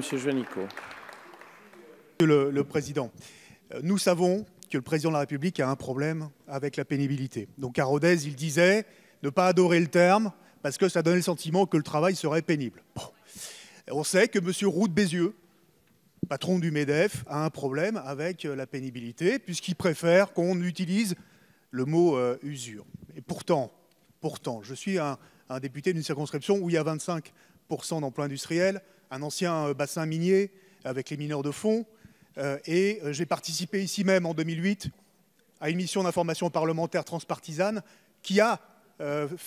Monsieur le, Président, euh, nous savons que le Président de la République a un problème avec la pénibilité. Donc à Rodez, il disait ne pas adorer le terme parce que ça donnait le sentiment que le travail serait pénible. On sait que Monsieur Roux Bézieux, patron du MEDEF, a un problème avec euh, la pénibilité puisqu'il préfère qu'on utilise le mot euh, usure. Et pourtant, pourtant, je suis un, un député d'une circonscription où il y a 25% d'emplois industriels, un ancien euh, bassin minier avec les mineurs de fond. Euh, et euh, j'ai participé ici même en 2008 à une mission d'information parlementaire transpartisane qui a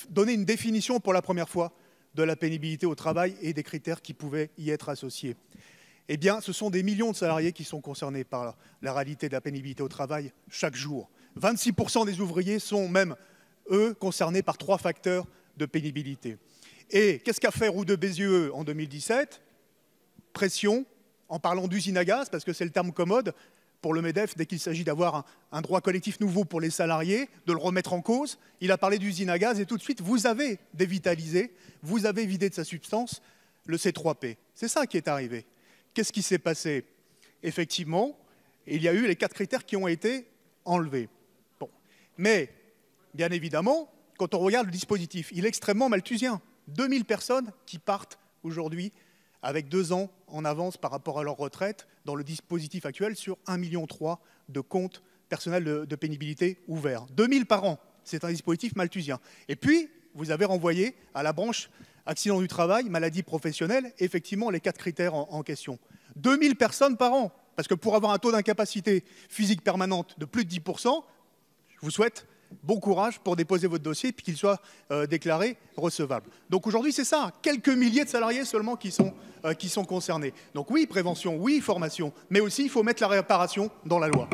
donné une définition pour la première fois de la pénibilité au travail et des critères qui pouvaient y être associés. Eh bien, ce sont des millions de salariés qui sont concernés par la réalité de la pénibilité au travail chaque jour. 26% des ouvriers sont même, eux, concernés par trois facteurs de pénibilité. Et qu'est-ce qu'a fait Roux de Bézieux en 2017 pression en parlant d'usine à gaz, parce que c'est le terme commode pour le MEDEF dès qu'il s'agit d'avoir un, droit collectif nouveau pour les salariés, de le remettre en cause. Il a parlé d'usine à gaz et tout de suite, vous avez dévitalisé, vous avez vidé de sa substance le C3P. C'est ça qui est arrivé. Qu'est-ce qui s'est passé Effectivement, il y a eu les quatre critères qui ont été enlevés. Mais, bien évidemment, quand on regarde le dispositif, il est extrêmement malthusien. 2000 personnes qui partent aujourd'hui avec deux ans en avance par rapport à leur retraite dans le dispositif actuel sur 1,3 million de comptes personnels de, pénibilité ouverts. 000 par an, c'est un dispositif malthusien. Et puis, vous avez renvoyé à la branche accident du travail, maladie professionnelle, effectivement les quatre critères en, question. question. 000 personnes par an, parce que pour avoir un taux d'incapacité physique permanente de plus de 10%, je vous souhaite bon courage pour déposer votre dossier et qu'il soit euh, déclaré recevable. Donc aujourd'hui, c'est ça, quelques milliers de salariés seulement qui sont, euh, qui sont concernés. Donc oui, prévention, oui, formation, mais aussi il faut mettre la réparation dans la loi.